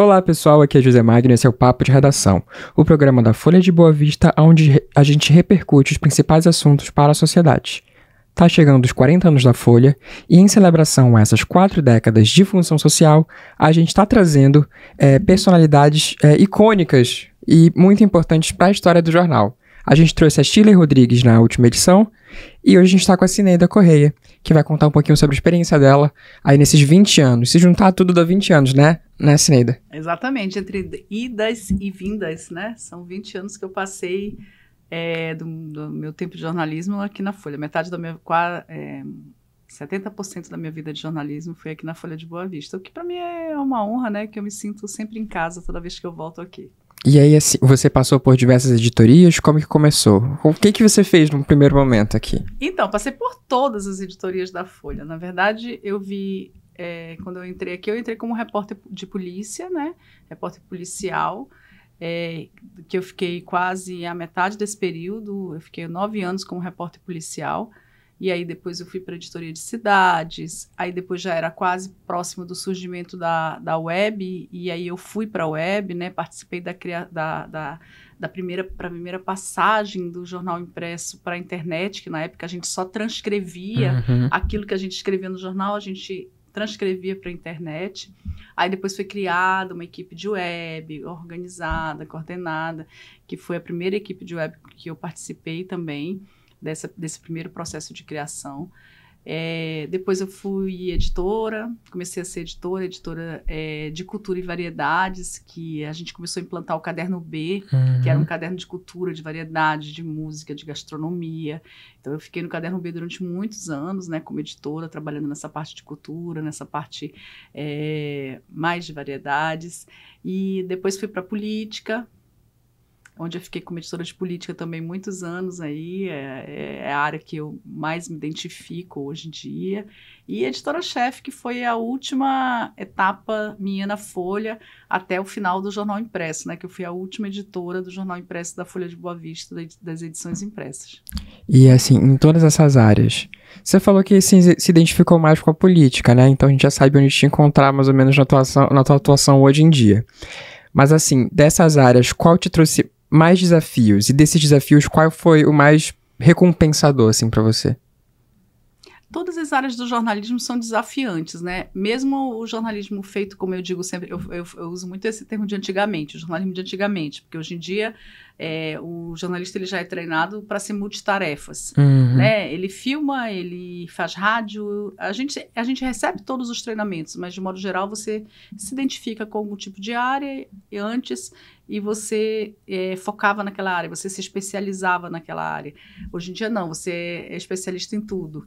Olá pessoal, aqui é José Magno e esse é o Papo de Redação, o programa da Folha de Boa Vista onde a gente repercute os principais assuntos para a sociedade. Está chegando os 40 anos da Folha e, em celebração a essas quatro décadas de função social, a gente está trazendo é, personalidades é, icônicas e muito importantes para a história do jornal. A gente trouxe a Shirley Rodrigues na última edição e hoje a gente está com a Cineida Correia, que vai contar um pouquinho sobre a experiência dela aí nesses 20 anos. Se juntar tudo dá 20 anos, né? Né, Sineida? Exatamente, entre idas e vindas, né? São 20 anos que eu passei é, do, do, meu tempo de jornalismo aqui na Folha. Metade da minha. É, 70% da minha vida de jornalismo foi aqui na Folha de Boa Vista, o que para mim é uma honra, né? Que eu me sinto sempre em casa toda vez que eu volto aqui. E aí, assim, você passou por diversas editorias, como que começou? O que que você fez no primeiro momento aqui? Então, passei por todas as editorias da Folha. Na verdade, eu vi, é, quando eu entrei aqui, eu entrei como repórter de polícia, né? Repórter policial, é, que eu fiquei quase a metade desse período. Eu fiquei nove anos como repórter policial. E aí depois eu fui para a editoria de cidades, aí depois já era quase próximo do surgimento da, da web, e aí eu fui para a web, né? Participei da, da, da, da primeira, pra primeira passagem do jornal impresso para a internet, que na época a gente só transcrevia uhum. aquilo que a gente escrevia no jornal, a gente transcrevia para a internet. Aí depois foi criada uma equipe de web organizada, coordenada, que foi a primeira equipe de web que eu participei também dessa, desse primeiro processo de criação. É, depois eu fui editora, comecei a ser editora, editora é, de cultura e variedades, que a gente começou a implantar o caderno B, uhum. que era um uhum. caderno de cultura, de variedade, de música, de gastronomia. Então eu fiquei no caderno B durante muitos anos, né, como editora, trabalhando nessa parte de cultura, nessa parte é, mais de variedades. E depois fui para política, onde eu fiquei como editora de política também muitos anos aí, é, é, é a área que eu mais me identifico hoje em dia. E editora-chefe, que foi a última etapa minha na Folha, até o final do Jornal Impresso, né? Que eu fui a última editora do Jornal Impresso da Folha de Boa Vista, das edições impressas. E assim, em todas essas áreas, você falou que se, se identificou mais com a política, né? Então a gente já sabe onde te encontrar mais ou menos na, atuação, na tua atuação hoje em dia. Mas assim, dessas áreas, qual te trouxe mais desafios? E desses desafios, qual foi o mais recompensador, assim, para você? todas as áreas do jornalismo são desafiantes, né? Mesmo o jornalismo feito, como eu digo sempre, eu, eu, eu uso muito esse termo de antigamente, o jornalismo de antigamente, porque hoje em dia é, o jornalista ele já é treinado para ser multitarefas, uhum. né? Ele filma, ele faz rádio, a gente, a gente recebe todos os treinamentos, mas de modo geral você se identifica com algum tipo de área e antes e você é, focava naquela área, você se especializava naquela área. Hoje em dia não, você é especialista em tudo.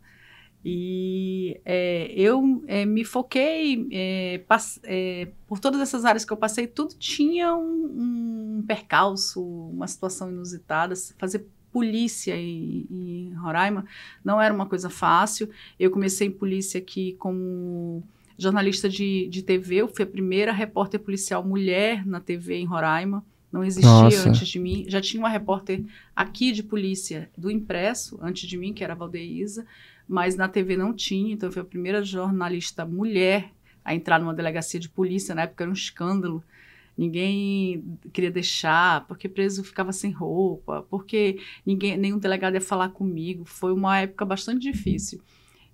E é, eu é, me foquei, é, é, por todas essas áreas que eu passei, tudo tinha um, um percalço, uma situação inusitada. Fazer polícia em, em, Roraima não era uma coisa fácil. Eu comecei em polícia aqui como jornalista de, de TV, eu fui a primeira repórter policial mulher na TV em Roraima não existia Nossa. antes de mim. Já tinha uma repórter aqui de polícia do impresso antes de mim, que era a Valdeísa mas na TV não tinha, então eu fui a primeira jornalista mulher a entrar numa delegacia de polícia, na época era um escândalo. Ninguém queria deixar, porque preso ficava sem roupa, porque ninguém, nenhum delegado ia falar comigo. Foi uma época bastante difícil.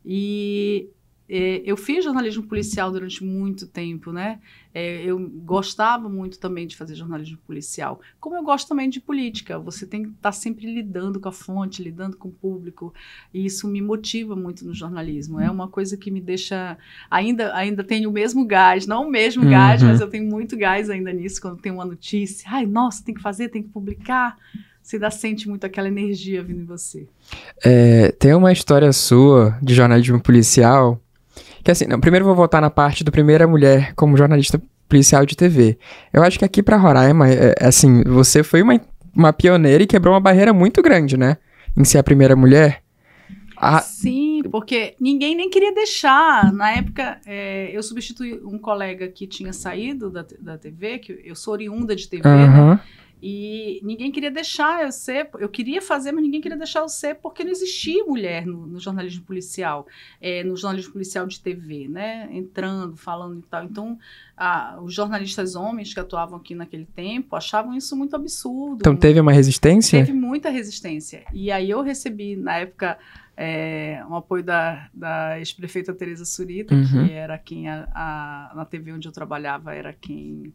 E é, eu fiz jornalismo policial durante muito tempo, né? É, eu gostava muito também de fazer jornalismo policial, como eu gosto também de política. Você tem que estar tá sempre lidando com a fonte, lidando com o público, e isso me motiva muito no jornalismo. É uma coisa que me deixa ainda ainda tenho o mesmo gás, não o mesmo uhum. gás, mas eu tenho muito gás ainda nisso quando tem uma notícia. Ai, nossa, tem que fazer, tem que publicar. Você dá, sente muito aquela energia vindo em você. É, tem uma história sua de jornalismo policial que assim, não, primeiro vou voltar na parte do primeira mulher como jornalista policial de TV. Eu acho que aqui para Roraima, é, é, assim, você foi uma, uma pioneira e quebrou uma barreira muito grande, né? Em ser a primeira mulher. A... Sim, porque ninguém nem queria deixar. Na época, é, eu substituí um colega que tinha saído da, da TV, que eu sou oriunda de TV, uhum. né? E ninguém queria deixar eu ser, eu queria fazer, mas ninguém queria deixar eu ser porque não existia mulher no, no jornalismo policial, é, no jornalismo policial de TV, né? Entrando, falando e tal. Então, a, os jornalistas homens que atuavam aqui naquele tempo achavam isso muito absurdo. Então, teve uma resistência? Teve muita resistência. E aí eu recebi, na época, é, um apoio da, da ex-prefeita Tereza Surita, uhum. que era quem, a, a, na TV onde eu trabalhava, era quem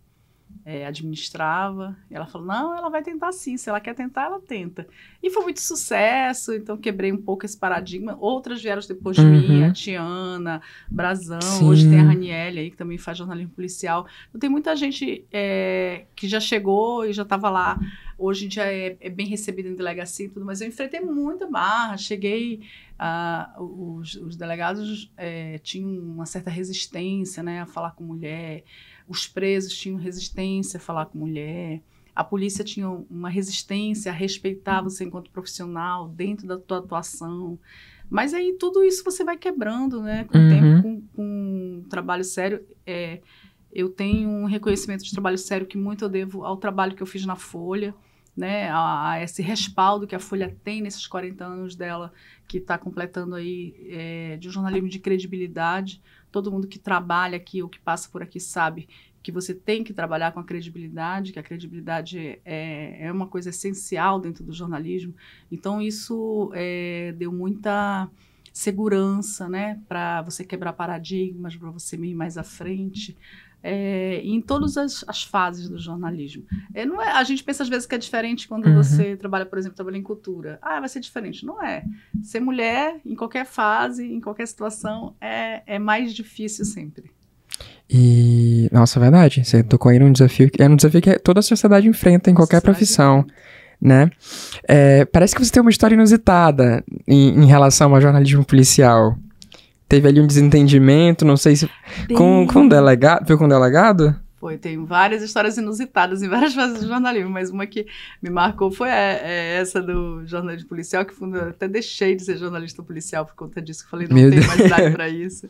é, administrava. E ela falou: não, ela vai tentar sim, se ela quer tentar, ela tenta. E foi muito sucesso, então quebrei um pouco esse paradigma. Outras vieram depois de uhum. mim, a Tiana, Brazão, sim. hoje tem a Raniele aí, que também faz jornalismo policial. Então tem muita gente é, que já chegou e já estava lá. Hoje já é, é bem recebida em delegacia e tudo, mas eu enfrentei muita barra, cheguei os, os, delegados é, tinham uma certa resistência né, a falar com mulher, os presos tinham resistência a falar com mulher. A polícia tinha uma resistência a respeitar você enquanto profissional dentro da tua atuação. Mas aí tudo isso você vai quebrando, né? Com o uhum. tempo, com, com um trabalho sério. É, eu tenho um reconhecimento de trabalho sério que muito eu devo ao trabalho que eu fiz na Folha né, a, a, esse respaldo que a Folha tem nesses 40 anos dela, que está completando aí é, de um jornalismo de credibilidade. Todo mundo que trabalha aqui ou que passa por aqui sabe que você tem que trabalhar com a credibilidade, que a credibilidade é, é uma coisa essencial dentro do jornalismo. Então, isso é, deu muita segurança, né, para você quebrar paradigmas, para você ir mais à frente é, em todas as, as, fases do jornalismo. É, não é, a gente pensa às vezes que é diferente quando uhum. você trabalha, por exemplo, trabalha em cultura. Ah, vai ser diferente. Não é. Ser mulher, em qualquer fase, em qualquer situação, é, é mais difícil sempre. E, nossa, é verdade, você tocou aí num desafio que é um desafio que é, toda a sociedade enfrenta em qualquer profissão, né? É, parece que você tem uma história inusitada em, em relação ao jornalismo policial teve ali um desentendimento, não sei se. Com, com o delegado. Foi com delegado? Foi, tem várias histórias inusitadas em várias fases do jornalismo, mas uma que me marcou foi é, é essa do jornalismo policial, que eu até deixei de ser jornalista policial por conta disso, que falei, não Meu tenho mais idade para isso.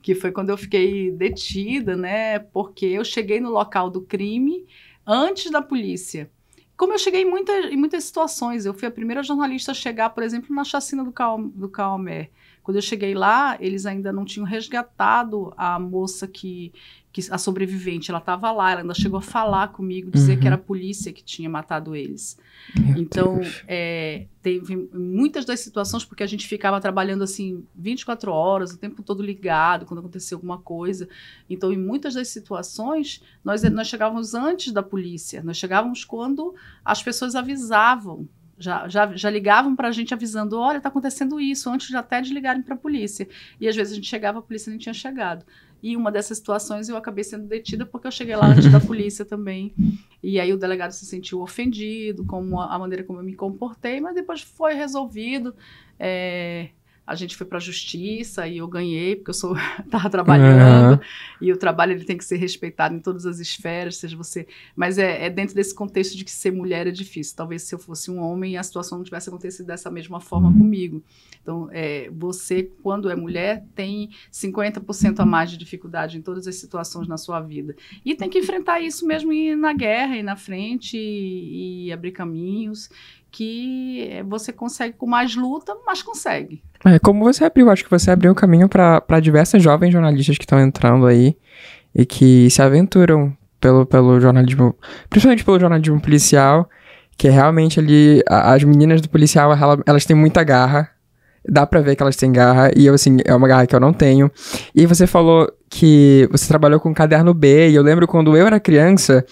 Que foi quando eu fiquei detida, né? Porque eu cheguei no local do crime antes da polícia. Como eu cheguei em, muita, em muitas situações, eu fui a primeira jornalista a chegar, por exemplo, na chacina do, Cal, do Calmer quando eu cheguei lá, eles ainda não tinham resgatado a moça que, que a sobrevivente, ela estava lá, ela ainda chegou a falar comigo, dizer uhum. que era uhum. a polícia que tinha matado eles. Meu então, é, teve muitas das situações, porque a gente ficava trabalhando assim 24 horas, o tempo todo ligado, quando acontecia alguma coisa. Então, em muitas das situações, nós, nós chegávamos antes da polícia, nós chegávamos quando as pessoas avisavam já, já, já ligavam para a gente avisando: olha, está acontecendo isso, antes de até de ligarem para a polícia. E às vezes a gente chegava, a polícia nem tinha chegado. E uma dessas situações eu acabei sendo detida porque eu cheguei lá antes da polícia também. E aí o delegado se sentiu ofendido com a maneira como eu me comportei, mas depois foi resolvido. É, a gente foi para a justiça e eu ganhei porque eu sou tava trabalhando uhum. e o trabalho ele tem que ser respeitado em todas as esferas seja você mas é, é, dentro desse contexto de que ser mulher é difícil talvez se eu fosse um homem a situação não tivesse acontecido dessa mesma forma uhum. comigo então é, você quando é mulher tem 50% a mais de dificuldade em todas as situações na sua vida e tem que enfrentar isso mesmo e na guerra e na frente e, e abrir caminhos que você consegue com mais luta, mas consegue. É, como você abriu, acho que você abriu o caminho para diversas jovens jornalistas que estão entrando aí e que se aventuram pelo, pelo jornalismo, principalmente pelo jornalismo policial, que é realmente ali, as meninas do policial, elas têm muita garra, dá para ver que elas têm garra, e eu, assim, é uma garra que eu não tenho. E você falou que você trabalhou com caderno B, e eu lembro quando eu era criança,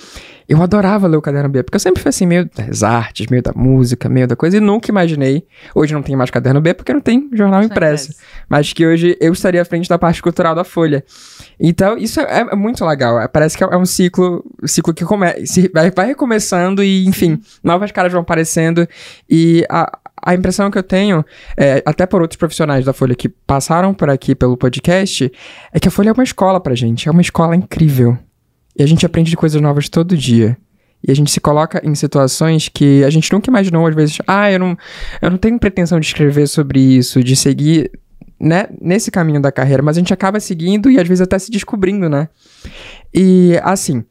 eu adorava ler o caderno B, porque eu sempre fui assim, meio das artes, meio da música, meio da coisa, e nunca imaginei. Hoje não tem mais caderno B porque não tem jornal impresso. Mas que hoje eu estaria à frente da parte cultural da Folha. Então, isso é, é muito legal. É, parece que é um ciclo, ciclo que começa vai, vai recomeçando e, enfim, novas caras vão aparecendo. E a, a impressão que eu tenho, é, até por outros profissionais da Folha que passaram por aqui pelo podcast, é que a Folha é uma escola pra gente, é uma escola incrível. E a gente aprende coisas novas todo dia. E a gente se coloca em situações que a gente nunca imaginou, às vezes, ah, eu não, eu não tenho pretensão de escrever sobre isso, de seguir né, nesse caminho da carreira, mas a gente acaba seguindo e às vezes até se descobrindo, né? E assim,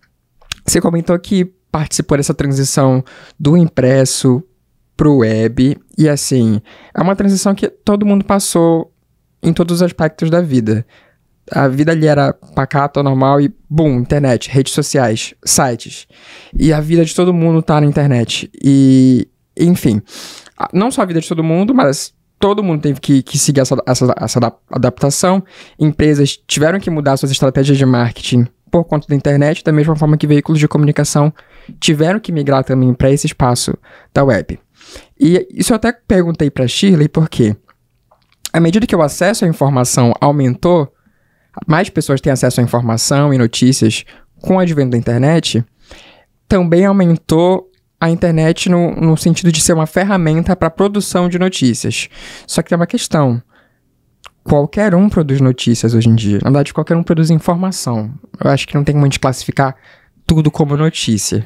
você comentou que participou dessa transição do impresso pro web. E assim, é uma transição que todo mundo passou em todos os aspectos da vida. A vida ali era pacata, normal e boom, internet, redes sociais, sites. E a vida de todo mundo tá na internet. E, enfim, não só a vida de todo mundo, mas todo mundo teve que, que seguir essa, essa, essa adaptação. Empresas tiveram que mudar suas estratégias de marketing por conta da internet, da mesma forma que veículos de comunicação tiveram que migrar também para esse espaço da web. E isso eu até perguntei para Shirley porque à medida que o acesso à informação aumentou, mais pessoas têm acesso à informação e notícias com o advento da internet, também aumentou a internet no, no sentido de ser uma ferramenta para produção de notícias. Só que tem uma questão. Qualquer um produz notícias hoje em dia. Na verdade, qualquer um produz informação. Eu acho que não tem como a gente classificar tudo como notícia.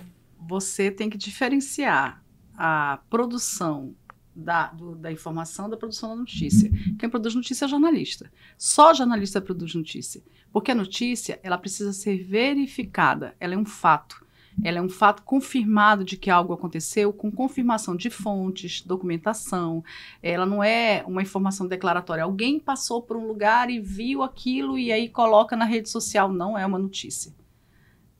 Você tem que diferenciar a produção da, do, da informação da produção da notícia. Quem produz notícia é jornalista. Só jornalista produz notícia. Porque a notícia, ela precisa ser verificada, ela é um fato. Ela é um fato confirmado de que algo aconteceu, com confirmação de fontes, documentação. Ela não é uma informação declaratória. Alguém passou por um lugar e viu aquilo e aí coloca na rede social. Não é uma notícia.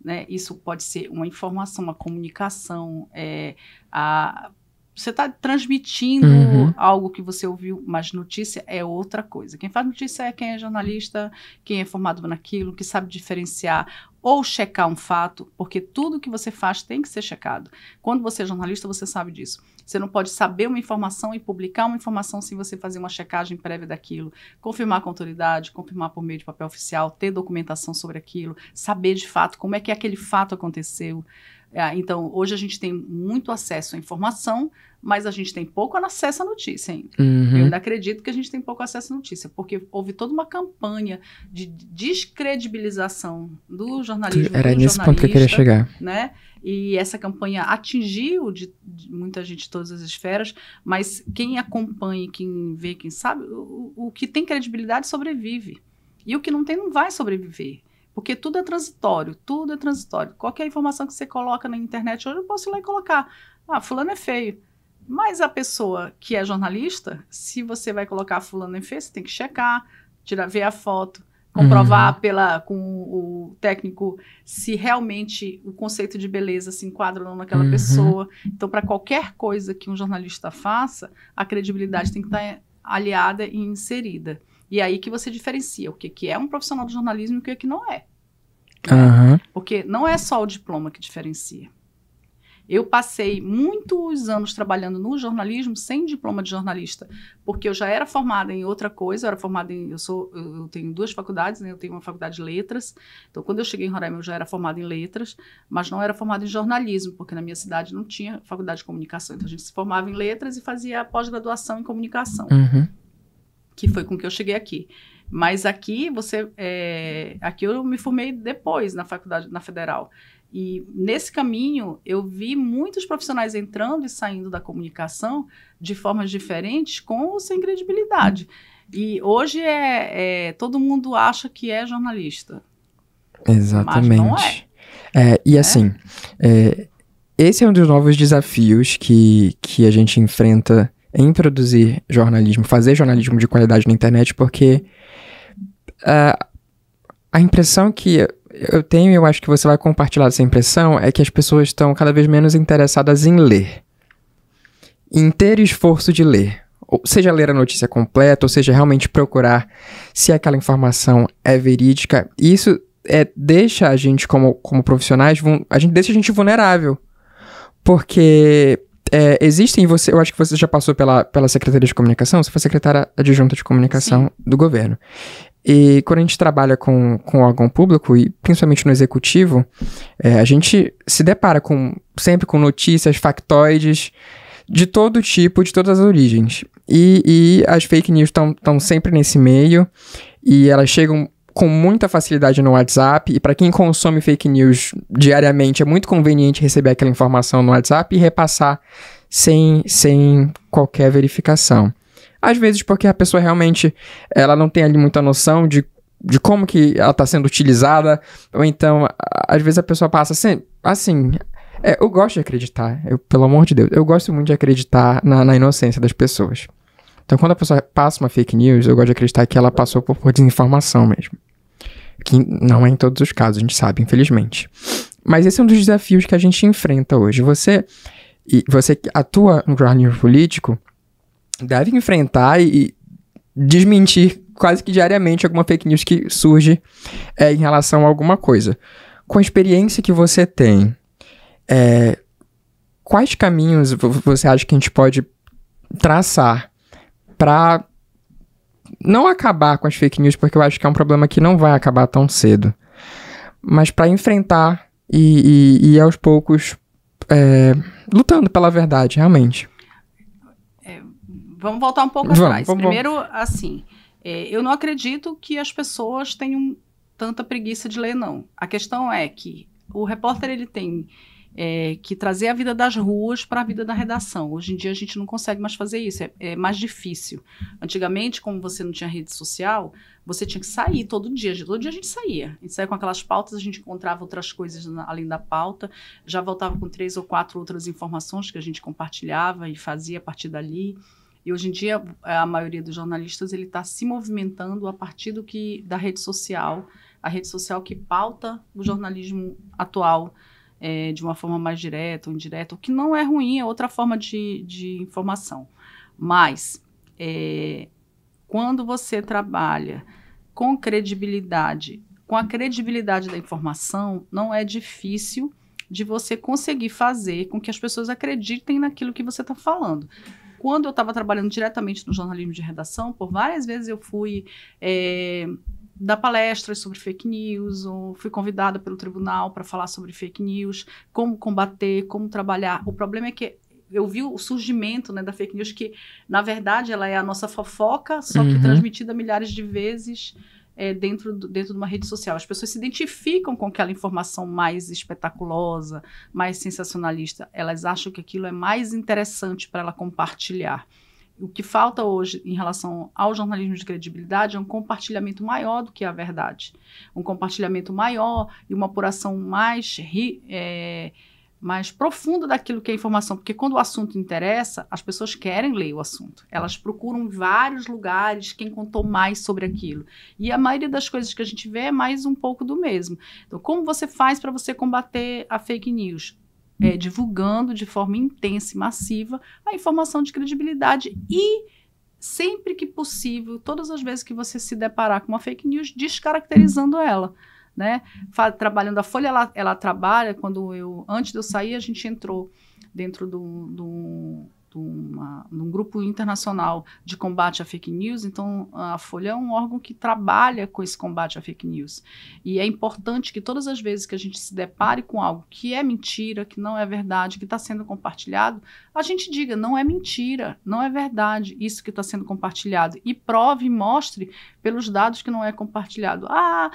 Né? Isso pode ser uma informação, uma comunicação, é, a, você está transmitindo uhum. algo que você ouviu, mas notícia é outra coisa. Quem faz notícia é quem é jornalista, quem é formado naquilo, que sabe diferenciar ou checar um fato, porque tudo que você faz tem que ser checado. Quando você é jornalista, você sabe disso. Você não pode saber uma informação e publicar uma informação sem você fazer uma checagem prévia daquilo, confirmar com a autoridade, confirmar por meio de papel oficial, ter documentação sobre aquilo, saber de fato como é que aquele fato aconteceu. Ah, então, hoje a gente tem muito acesso à informação, mas a gente tem pouco acesso à notícia ainda. Uhum. Eu ainda acredito que a gente tem pouco acesso à notícia, porque houve toda uma campanha de descredibilização do jornalismo. Era do nesse ponto que eu queria chegar. Né? E essa campanha atingiu de, de muita gente de todas as esferas, mas quem acompanha, quem vê, quem sabe, o, o que tem credibilidade sobrevive. E o que não tem não vai sobreviver. Porque tudo é transitório, tudo é transitório. Qualquer informação que você coloca na internet hoje, eu posso ir lá e colocar. Ah, fulano é feio. Mas a pessoa que é jornalista, se você vai colocar fulano em fez, você tem que checar, tirar, ver a foto, comprovar uhum. pela com o técnico se realmente o conceito de beleza se enquadra ou não naquela uhum. pessoa. Então, para qualquer coisa que um jornalista faça, a credibilidade tem que estar tá aliada e inserida. E é aí que você diferencia o que, que é um profissional do jornalismo e o que, que não é. Uhum. Porque não é só o diploma que diferencia. Eu passei muitos anos trabalhando no jornalismo sem diploma de jornalista, porque eu já era formada em outra coisa, eu era formada em eu sou eu tenho duas faculdades, né? Eu tenho uma faculdade de letras. Então quando eu cheguei em Roraima eu já era formada em letras, mas não era formada em jornalismo, porque na minha cidade não tinha faculdade de comunicação. Então a gente se formava em letras e fazia pós-graduação em comunicação. Uhum. Que foi com que eu cheguei aqui. Mas aqui você é, aqui eu me formei depois na faculdade na federal. E nesse caminho, eu vi muitos profissionais entrando e saindo da comunicação de formas diferentes, com ou sem credibilidade. E hoje é, é todo mundo acha que é jornalista. Exatamente. Mas não é. é e é. assim, é, esse é um dos novos desafios que, que a gente enfrenta em produzir jornalismo, fazer jornalismo de qualidade na internet, porque uh, a impressão que eu tenho e eu acho que você vai compartilhar essa impressão é que as pessoas estão cada vez menos interessadas em ler, em ter esforço de ler. Ou seja ler a notícia completa, ou seja realmente procurar se aquela informação é verídica. isso é, deixa a gente como, como profissionais, a gente deixa a gente vulnerável. Porque é, existem você, eu acho que você já passou pela, pela Secretaria de Comunicação, você foi secretária adjunta de comunicação Sim. do governo. E quando a gente trabalha com, com órgão público, e principalmente no executivo, é, a gente se depara com sempre com notícias, factoides, de todo tipo, de todas as origens. E, e as fake news estão sempre nesse meio, e elas chegam com muita facilidade no WhatsApp, e para quem consome fake news diariamente, é muito conveniente receber aquela informação no WhatsApp e repassar sem, sem qualquer verificação. Às vezes porque a pessoa realmente ela não tem ali muita noção de, de como que ela está sendo utilizada. Ou então, às vezes a pessoa passa assim, assim é, eu gosto de acreditar, eu, pelo amor de Deus, eu gosto muito de acreditar na, na, inocência das pessoas. Então, quando a pessoa passa uma fake news, eu gosto de acreditar que ela passou por, por desinformação mesmo. Que não é em todos os casos, a gente sabe, infelizmente. Mas esse é um dos desafios que a gente enfrenta hoje. Você, e você atua no jornalismo político, devem enfrentar e desmentir quase que diariamente alguma fake news que surge é, em relação a alguma coisa. Com a experiência que você tem, é, quais caminhos você acha que a gente pode traçar para não acabar com as fake news, porque eu acho que é um problema que não vai acabar tão cedo, mas para enfrentar e, e, e, aos poucos é, lutando pela verdade, realmente vamos voltar um pouco vamos, atrás. Vamos, Primeiro, vamos. assim, é, eu não acredito que as pessoas tenham tanta preguiça de ler, não. A questão é que o repórter ele tem é, que trazer a vida das ruas para a vida da redação. Hoje em dia a gente não consegue mais fazer isso, é, é, mais difícil. Antigamente, como você não tinha rede social, você tinha que sair todo dia. Todo dia a gente saía. A gente saía com aquelas pautas, a gente encontrava outras coisas na, além da pauta, já voltava com três ou quatro outras informações que a gente compartilhava e fazia a partir dali. E hoje em dia eh, a maioria dos jornalistas ele está se movimentando a partir do que da rede social, a rede social que pauta o jornalismo atual é, de uma forma mais direta ou indireta, o que não é ruim, é outra forma de, de informação. Mas é, quando você trabalha com credibilidade, com a credibilidade da informação, não é difícil de você conseguir fazer com que as pessoas acreditem naquilo que você está falando. Quando eu estava trabalhando diretamente no jornalismo de redação, por várias vezes eu fui é, dar palestras sobre fake news, fui convidada pelo tribunal para falar sobre fake news, como combater, como trabalhar. O problema é que eu vi o surgimento né, da fake news, que na verdade ela é a nossa fofoca, só que uhum. transmitida milhares de vezes é, dentro, do, dentro de uma rede social. As pessoas se identificam com aquela informação mais espetaculosa, mais sensacionalista. Elas acham que aquilo é mais interessante para ela compartilhar. O que falta hoje em relação ao jornalismo de credibilidade é um compartilhamento maior do que a verdade. Um compartilhamento maior e uma apuração mais. Ri, é, mais profunda daquilo que é informação, porque quando o assunto interessa, as pessoas querem ler o assunto. Elas procuram vários lugares quem contou mais sobre aquilo. E a maioria das coisas que a gente vê é mais um pouco do mesmo. Então, como você faz para você combater a fake news? É, divulgando de forma intensa e massiva a informação de credibilidade e sempre que possível, todas as vezes que você se deparar com uma fake news, descaracterizando ela né? trabalhando a Folha, ela, ela, trabalha. Quando eu antes de eu sair, a gente entrou dentro do, do de, um grupo internacional de combate à fake news. Então, a Folha é um órgão que trabalha com esse combate à fake news. E é importante que todas as vezes que a gente se depare com algo que é mentira, que não é verdade, que está sendo compartilhado, a gente diga: não é mentira, não é verdade isso que está sendo compartilhado. E prove, mostre pelos dados que não é compartilhado. Ah,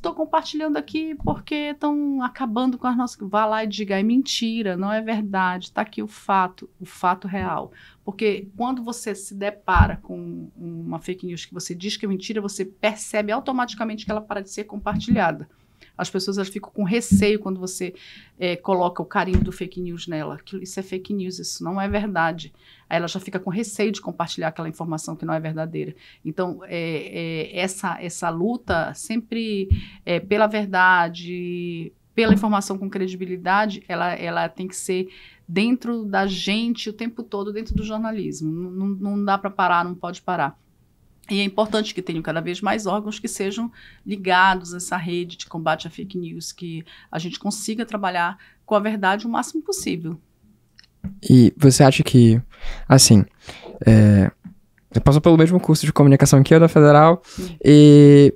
estou compartilhando aqui porque estão acabando com as nossas. Vá lá e diga, é mentira, não é verdade, está aqui o fato, o fato real. Porque quando você se depara com uma fake news que você diz que é mentira, você percebe automaticamente que ela para de ser compartilhada. As pessoas elas ficam com receio quando você é, coloca o carinho do fake news nela. Isso é fake news, isso não é verdade. Aí ela já fica com receio de compartilhar aquela informação que não é verdadeira. Então, é, é, essa, essa luta sempre é, pela verdade, pela informação com credibilidade, ela, ela tem que ser dentro da gente o tempo todo, dentro do jornalismo. Não, não dá para parar, não pode parar. E é importante que tenham cada vez mais órgãos que sejam ligados a essa rede de combate à fake news, que a gente consiga trabalhar com a verdade o máximo possível. E você acha que, assim, é, eu passou pelo mesmo curso de comunicação que eu da Federal Sim. e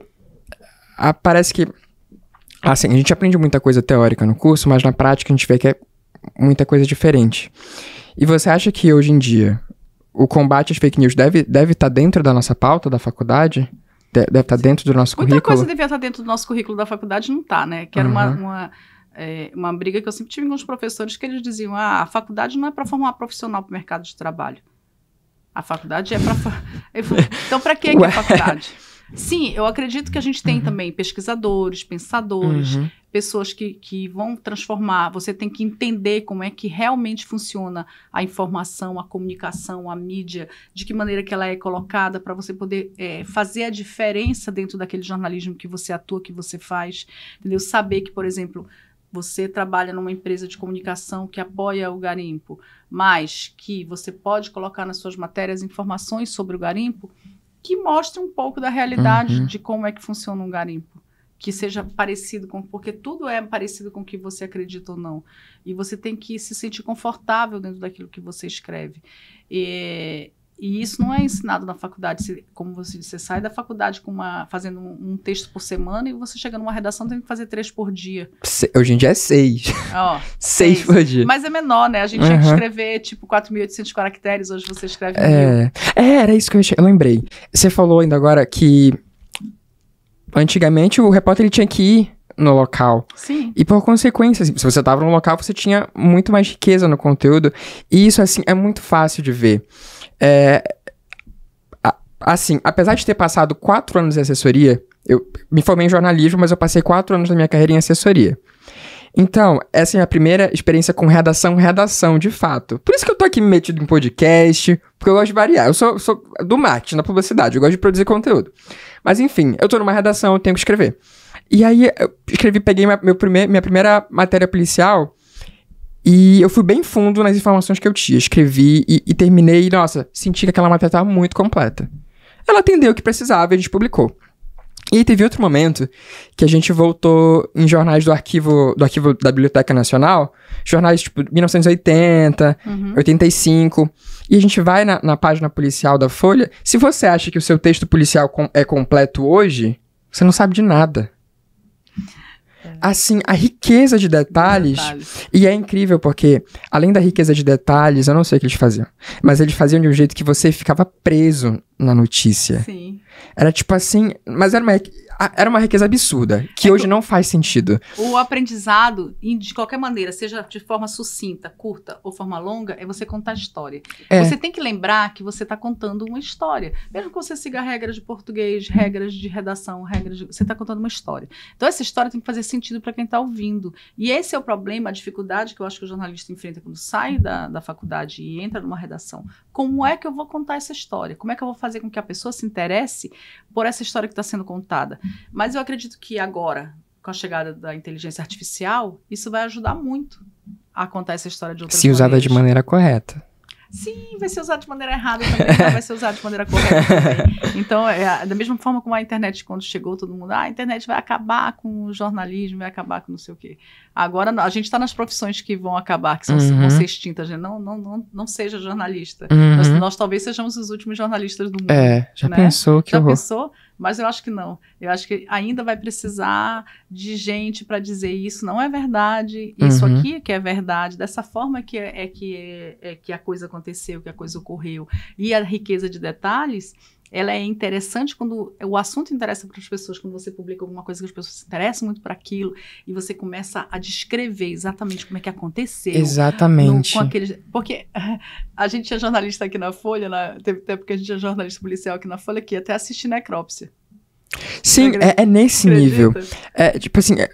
a, parece que, assim, a gente aprende muita coisa teórica no curso, mas na prática a gente vê que é muita coisa diferente. E você acha que hoje em dia o combate às fake news deve estar deve tá dentro da nossa pauta da faculdade? De, deve estar tá dentro do nosso Muita currículo? Muita coisa devia estar tá dentro do nosso currículo da faculdade, não está, né? Que era uhum. uma, uma, é, uma briga que eu sempre tive com os professores, que eles diziam, ah, a faculdade não é para formar profissional para o mercado de trabalho. A faculdade é para... Então, para que, que é a faculdade? Sim, eu acredito que a gente tem uhum. também pesquisadores, pensadores, uhum. pessoas que, que vão transformar. Você tem que entender como é que realmente funciona a informação, a comunicação, a mídia, de que maneira que ela é colocada, para você poder é, fazer a diferença dentro daquele jornalismo que você atua, que você faz. Entendeu? Saber que, por exemplo, você trabalha numa empresa de comunicação que apoia o garimpo, mas que você pode colocar nas suas matérias informações sobre o garimpo, que mostre um pouco da realidade uhum. de como é que funciona um garimpo. Que seja parecido com. Porque tudo é parecido com o que você acredita ou não. E você tem que se sentir confortável dentro daquilo que você escreve. E, e isso não é ensinado na faculdade, como você disse, você sai da faculdade com uma, fazendo um, texto por semana e você chega numa redação tem que fazer três por dia. Se, hoje em dia é seis. seis, seis, por dia. Mas é menor, né? A gente uhum. tinha que escrever tipo 4.800 caracteres, hoje você escreve é... é, era isso que eu, eu lembrei. Você falou ainda agora que antigamente o repórter ele tinha que ir no local. Sim. E por consequência, assim, se você estava no local, você tinha muito mais riqueza no conteúdo. E isso, assim, é muito fácil de ver. É, assim, apesar de ter passado quatro anos em assessoria, eu me formei em jornalismo, mas eu passei quatro anos da minha carreira em assessoria. Então, essa é a minha primeira experiência com redação, redação, de fato. Por isso que eu tô aqui metido em podcast, porque eu gosto de variar. Eu sou, sou do marketing na publicidade, eu gosto de produzir conteúdo. Mas enfim, eu tô numa redação, eu tenho que escrever. E aí, eu escrevi, peguei meu primeir, minha primeira matéria policial, e eu fui bem fundo nas informações que eu tinha. Escrevi e, e terminei, e, nossa, senti que aquela matéria estava muito completa. Ela atendeu o que precisava e a gente publicou. E aí teve outro momento que a gente voltou em jornais do arquivo, do arquivo da Biblioteca Nacional, jornais tipo 1980, uhum. 85, e a gente vai na, na, página policial da Folha. Se você acha que o seu texto policial com, é completo hoje, você não sabe de nada. É. assim, a riqueza de detalhes, detalhes, E é incrível porque, além da riqueza de detalhes, eu não sei o que eles faziam, mas eles faziam de um jeito que você ficava preso na notícia. Sim. Era tipo assim, mas era uma era uma riqueza absurda, que é hoje não faz sentido. O aprendizado, de qualquer maneira, seja de forma sucinta, curta ou forma longa, é você contar história. É. Você tem que lembrar que você está contando uma história. Mesmo que você siga regras de português, regras de redação, regras de... Você está contando uma história. Então, essa história tem que fazer sentido para quem está ouvindo. E esse é o problema, a dificuldade que eu acho que o jornalista enfrenta quando sai da, da faculdade e entra numa redação. Como é que eu vou contar essa história? Como é que eu vou fazer com que a pessoa se interesse por essa história que está sendo contada? Mas eu acredito que agora, com a chegada da inteligência artificial, isso vai ajudar muito a contar essa história de outras Se usada maneiras. de maneira correta. Sim, vai ser usado de maneira errada também, vai ser usado de maneira correta também. Então, é, da mesma forma como a internet, quando chegou, todo mundo, ah, a internet vai acabar com o jornalismo, vai acabar com não sei o quê. Agora, a gente está nas profissões que vão acabar, que são, uhum. vão ser extintas, né? Não, não, não, não seja jornalista. Uhum. Nós, nós, talvez sejamos os últimos jornalistas do mundo. É, já né? pensou que já eu pensou? Vou... Mas eu acho que não. Eu acho que ainda vai precisar de gente para dizer isso não é verdade, isso uhum. aqui é que é verdade, dessa forma que é, é que é, é, que a coisa aconteceu, que a coisa ocorreu. E a riqueza de detalhes ela é interessante quando o assunto interessa para as pessoas, quando você publica alguma coisa que as pessoas se interessam muito para aquilo e você começa a descrever exatamente como é que aconteceu. Exatamente. No, com aqueles, porque a gente é jornalista aqui na Folha, na, teve tempo que a gente é jornalista policial aqui na Folha, que até assiste necrópsia. Sim, é, é, nesse Acredita? nível. É, tipo assim, é,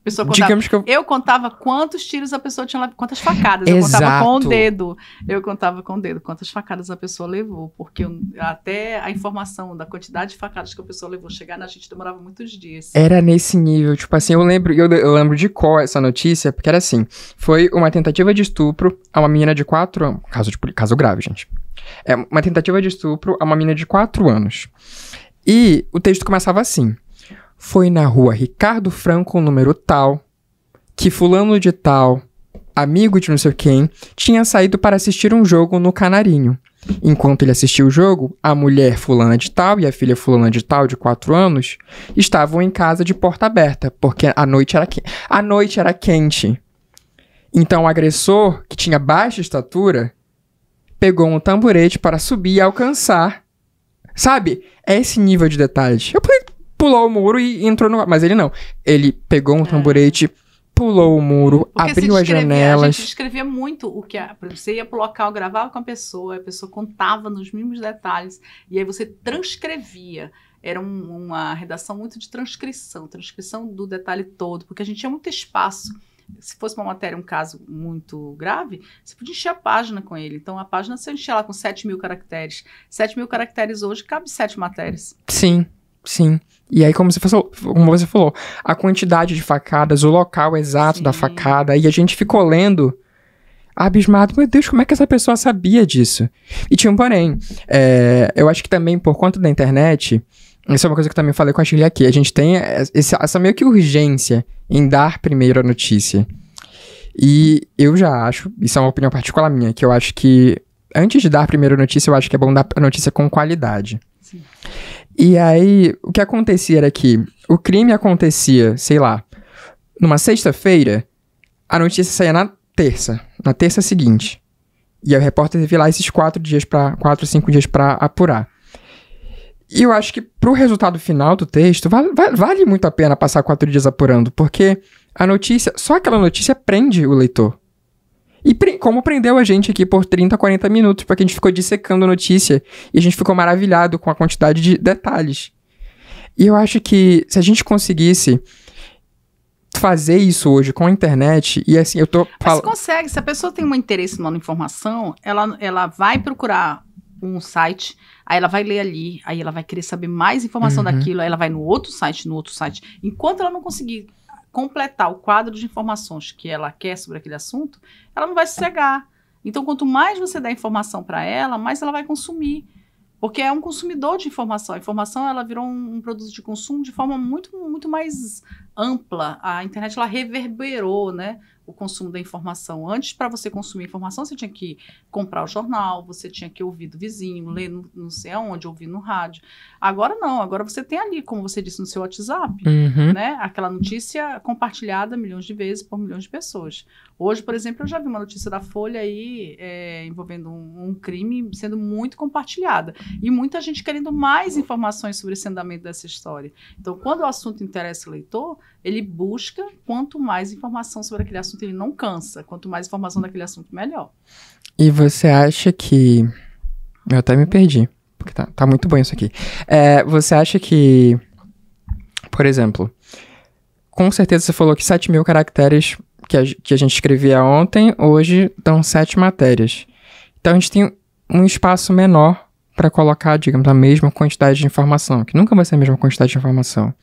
a pessoa contava. Digamos que eu... eu contava quantos tiros a pessoa tinha, quantas facadas. Eu contava com o dedo. Eu contava com o dedo quantas facadas a pessoa levou, porque eu, até a informação da quantidade de facadas que a pessoa levou chegar na gente demorava muitos dias. Era nesse nível, tipo assim, eu lembro, eu, eu lembro de qual é essa notícia, porque era assim, foi uma tentativa de estupro a uma menina de 4 anos, caso, de, caso grave, gente. É uma tentativa de estupro a uma menina de 4 anos. E o texto começava assim: foi na rua Ricardo Franco, número tal, que fulano de tal, amigo de não sei quem, tinha saído para assistir um jogo no Canarinho. Enquanto ele assistia o jogo, a mulher fulana de tal e a filha fulana de tal, de 4 anos, estavam em casa de porta aberta, porque a noite era, que... a noite era quente. Então o agressor, que tinha baixa estatura, pegou um tamborete para subir e alcançar. Sabe? É esse nível de detalhes. Eu poderia pulou o muro e entrou no. Mas ele não. Ele pegou um é. tamborete, pulou o muro, Porque abriu as janelas. A gente escrevia muito o que. você ia pro local, gravava com a pessoa, a pessoa contava nos mínimos detalhes. E aí você transcrevia era um, uma redação muito de transcrição, transcrição do detalhe todo, porque a gente tinha muito espaço. Se fosse uma matéria, um caso muito grave, você podia encher a página com ele. Então, a página você enchia lá com 7 mil caracteres. 7 mil caracteres hoje cabe 7 matérias. Sim, sim. E aí, como você, falou, como você falou, a quantidade de facadas, o local exato Sim. da facada, e a gente ficou lendo abismado, meu Deus, como é que essa pessoa sabia disso? E tinha um porém, é, eu acho que também por conta da internet, isso é uma coisa que eu também falei com a Shirley aqui, a gente tem essa, essa meio que urgência em dar primeiro a notícia. E eu já acho, isso é uma opinião particular minha, que eu acho que antes de dar primeiro a notícia, eu acho que é bom dar a notícia com qualidade. Sim. E aí, o que acontecia era que o crime acontecia, sei lá, numa sexta-feira, a notícia saía na terça, na terça seguinte. E aí o repórter teve lá esses quatro dias para quatro, cinco dias para apurar. E eu acho que pro resultado final do texto, vale, vale muito a pena passar quatro dias apurando, porque a notícia, só aquela notícia prende o leitor. E pre como prendeu a gente aqui por 30, 40 minutos, porque a gente ficou dissecando notícia e a gente ficou maravilhado com a quantidade de detalhes. E eu acho que se a gente conseguisse fazer isso hoje com a internet, e assim, eu tô falando. Mas consegue, se a pessoa tem um interesse numa informação, ela, ela vai procurar um site, aí ela vai ler ali, aí ela vai querer saber mais informação uhum. daquilo, aí ela vai no outro site, no outro site. Enquanto ela não conseguir completar o quadro de informações que ela quer sobre aquele assunto, ela não vai sossegar. Então, quanto mais você dá informação para ela, mais ela vai consumir. Porque é um consumidor de informação. A informação ela virou um, um, produto de consumo de forma muito, muito mais ampla. A internet ela reverberou né, o consumo da informação. Antes, para você consumir informação, você tinha que comprar o jornal, você tinha que ouvir do vizinho, ler no, não sei aonde, ouvir no rádio. Agora não, agora você tem ali, como você disse, no seu WhatsApp, uhum. né? Aquela notícia compartilhada milhões de vezes por milhões de pessoas. Hoje, por exemplo, eu já vi uma notícia da Folha aí é, envolvendo um, um, crime sendo muito compartilhada. E muita gente querendo mais informações sobre esse andamento dessa história. Então, quando o assunto interessa o leitor, ele busca quanto mais informação sobre aquele assunto, ele não cansa. Quanto mais informação daquele assunto, melhor. E você acha que. Eu até me perdi, porque tá, tá muito bom isso aqui. É, você acha que. Por exemplo, com certeza você falou que 7 mil caracteres que a, que a gente escrevia ontem, hoje dão 7 matérias. Então a gente tem um espaço menor para colocar, digamos, a mesma quantidade de informação, que nunca vai ser a mesma quantidade de informação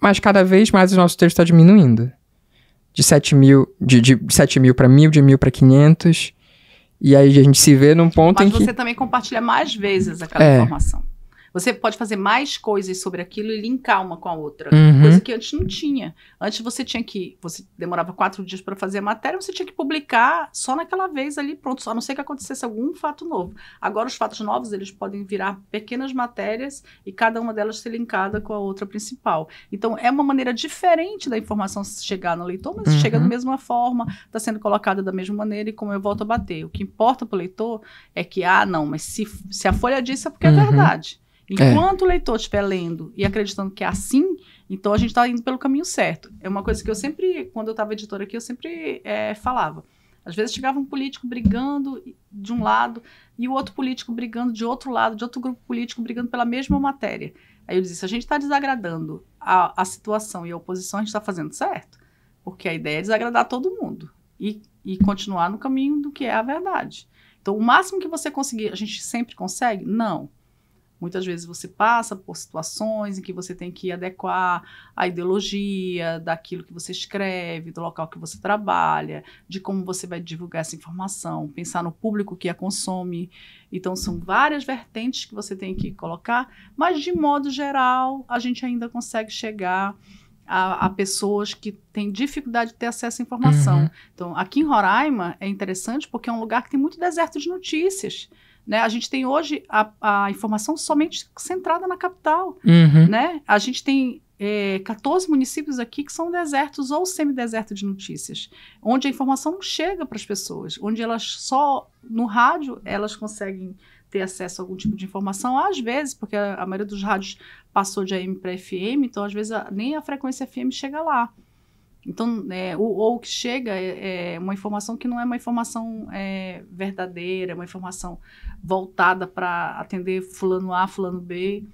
mas cada vez mais o nosso texto está diminuindo. De 7 mil, de, de 7 mil para mil, de mil para 500. E aí a gente se vê num ponto mas em que... Mas você também compartilha mais vezes aquela é. informação. Você pode fazer mais coisas sobre aquilo e linkar uma com a outra. Uhum. Coisa que antes não tinha. Antes você tinha que. Você demorava quatro dias para fazer a matéria, você tinha que publicar só naquela vez ali, pronto, só a não ser que acontecesse algum fato novo. Agora, os fatos novos, eles podem virar pequenas matérias e cada uma delas ser linkada com a outra principal. Então, é uma maneira diferente da informação chegar no leitor, mas uhum. chega da mesma forma, está sendo colocada da mesma maneira e como eu volto a bater. O que importa para o leitor é que, ah, não, mas se, se a Folha disse é porque é uhum. é verdade. É. Enquanto é. o leitor estiver lendo e acreditando que é assim, então a gente está indo pelo caminho certo. É uma coisa que eu sempre, quando eu estava editora aqui, eu sempre é, falava. Às vezes chegava um político brigando de um lado e o outro político brigando de outro lado, de outro grupo político brigando pela mesma matéria. Aí eu disse: a gente está desagradando a, a situação e a oposição, a gente está fazendo certo. Porque a ideia é desagradar todo mundo e, e continuar no caminho do que é a verdade. Então, o máximo que você conseguir, a gente sempre consegue? Não. Muitas vezes você passa por situações em que você tem que adequar a ideologia daquilo que você escreve, do local que você trabalha, de como você vai divulgar essa informação, pensar no público que a consome. Então, são várias vertentes que você tem que colocar, mas de modo geral, a gente ainda consegue chegar a, a, pessoas que têm dificuldade de ter acesso à informação. Uhum. Então, aqui em Roraima é interessante porque é um lugar que tem muito deserto de notícias. Né? A gente tem hoje a, a informação somente centrada na capital. Uhum. Né? A gente tem é, 14 municípios aqui que são desertos ou semideserto de notícias, onde a informação não chega para as pessoas, onde elas só no rádio elas conseguem ter acesso a algum tipo de informação, às vezes, porque a, a maioria dos rádios passou de AM para FM, então às vezes a, nem a frequência FM chega lá. Então, é, ou, ou que chega é, é, uma informação que não é uma informação é, verdadeira, é uma informação voltada para atender fulano A, fulano B.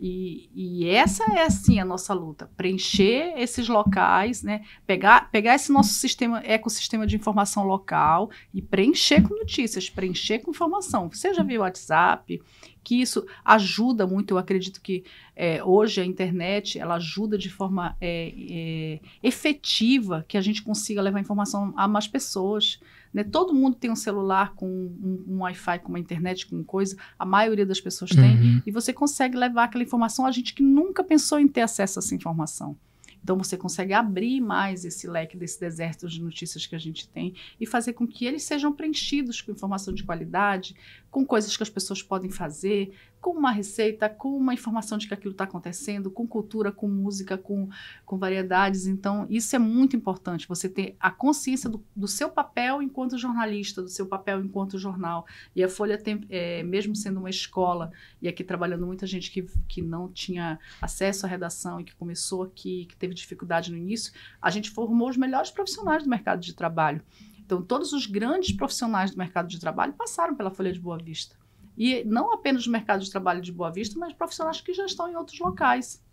E, e, essa é, assim, a nossa luta. Preencher esses locais, né? Pegar, pegar esse nosso sistema, ecossistema de informação local e preencher com notícias, preencher com informação. Seja via WhatsApp, que isso ajuda muito. Eu acredito que é, hoje a internet ela ajuda de forma é, é, efetiva que a gente consiga levar informação a mais pessoas. Né? Todo mundo tem um celular com um, um Wi-Fi, com uma internet, com coisa. A maioria das pessoas uhum. tem. E você consegue levar aquela informação a gente que nunca pensou em ter acesso a essa informação. Então você consegue abrir mais esse leque desse deserto de notícias que a gente tem e fazer com que eles sejam preenchidos com informação de qualidade, com coisas que as pessoas podem fazer, com uma receita, com uma informação de que aquilo está acontecendo, com cultura, com música, com, com variedades. Então, isso é muito importante, você ter a consciência do, do seu papel enquanto jornalista, do seu papel enquanto jornal. E a Folha, tem, é, mesmo sendo uma escola, e aqui trabalhando muita gente que, que não tinha acesso à redação e que começou aqui, que teve dificuldade no início, a gente formou os melhores profissionais do mercado de trabalho. Então, todos os grandes profissionais do mercado de trabalho passaram pela Folha de Boa Vista. E não apenas o mercado de trabalho de Boa Vista, mas profissionais que já estão em outros locais.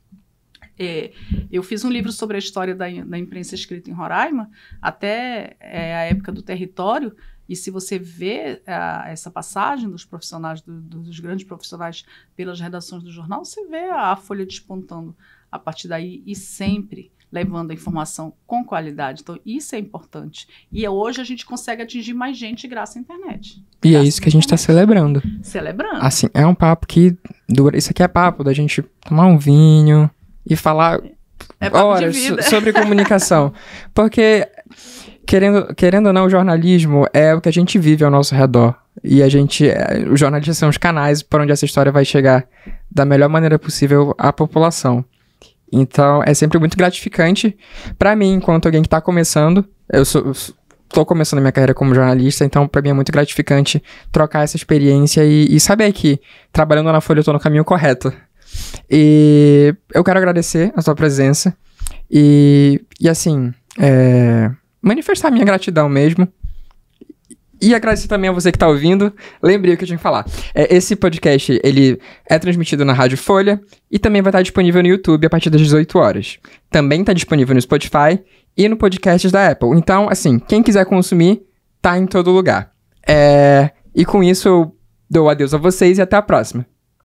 É, eu fiz um livro sobre a história da, da imprensa escrita em Roraima, até é, a época do território, e se você vê a, é, essa passagem dos profissionais, do, dos grandes profissionais pelas redações do jornal, você vê a, a Folha despontando a partir daí e sempre levando a informação com qualidade. Então, isso é importante. E é hoje a gente consegue atingir mais gente graças à internet. E é graças é isso que a gente está celebrando. Celebrando. Assim, é um papo que dura. Isso aqui é papo da gente tomar um vinho e falar é horas sobre comunicação. Porque, querendo, querendo ou não, o jornalismo é o que a gente vive ao nosso redor. E a gente. É, os jornalistas são os canais por onde essa história vai chegar da melhor maneira possível à população. Então, é sempre muito gratificante para mim, enquanto alguém que está começando. Eu sou, estou começando a minha carreira como jornalista, então para mim é muito gratificante trocar essa experiência e, e saber que trabalhando na Folha eu estou no caminho correto. E eu quero agradecer a sua presença e, e assim, é, manifestar minha gratidão mesmo e agradecer também a você que está ouvindo. Lembrei o que eu tinha que falar. É, esse podcast, ele é transmitido na Rádio Folha e também vai estar disponível no YouTube a partir das 18 horas. Também está disponível no Spotify e no podcast da Apple. Então, assim, quem quiser consumir, tá em todo lugar. É... E com isso, eu dou adeus a vocês e até a próxima.